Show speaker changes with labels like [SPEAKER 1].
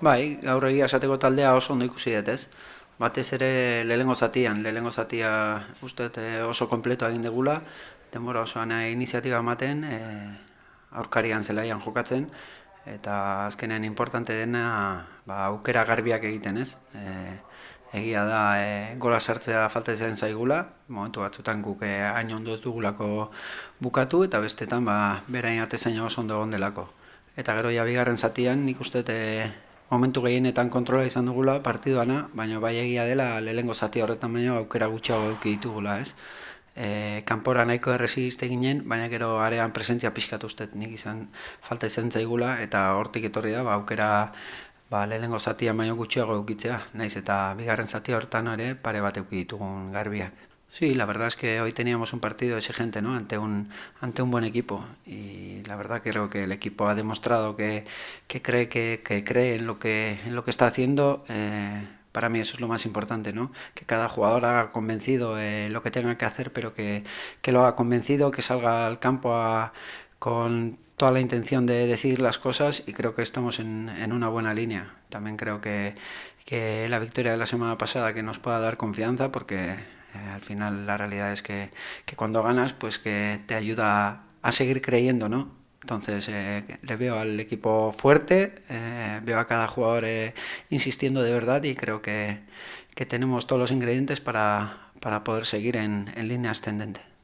[SPEAKER 1] Bai, gaur egia esateko taldea oso ondo ikusi dut, Batez ere lehengo zatian, lehengo zatia uste eh, oso kompleto egin degula, denbora osoan eh, iniziatiba ematen, e, aurkarian zelaian jokatzen, eta azkenean importante dena ba, aukera garbiak egiten, ez? E, egia da, e, gola sartzea falta izan zaigula, momentu batzutan guk hain ondo ez dugulako bukatu, eta bestetan ba, berain atezaino oso ondo egon delako. Eta gero ja bigarren zatian nik momentu gehienetan kontrola izan dugula partiduana, baina bai egia dela lehengo zati horretan baino aukera gutxiago eduki ditugula, ez? E, kanpora nahiko erresiste ginen, baina gero arean presentzia pixkatu nik izan falta izan zaigula, eta hortik etorri da, ba, aukera ba, lehengo zati baino gutxiago eukitzea, naiz eta bigarren zati hortan ere pare bat eukit garbiak. Sí, la verdad es que hoy teníamos un partido exigente, ¿no? Ante un, ante un buen equipo y la verdad creo que el equipo ha demostrado que, cree, que, cree en lo que, en lo que está haciendo. Eh, para mí eso es lo más importante, ¿no? Que cada jugador haga convencido eh, lo que tenga que hacer, pero que, lo haga convencido, que salga al campo con toda la intención de decir las cosas y creo que estamos en, una buena línea. También creo que, la victoria de la semana pasada que nos pueda dar confianza porque eh, al final la realidad es que, que, cuando ganas pues que te ayuda a seguir creyendo, ¿no? Entonces, eh, le veo al equipo fuerte, eh, veo a cada jugador eh, insistiendo de verdad y creo que, tenemos todos los ingredientes para, poder seguir en línea ascendente.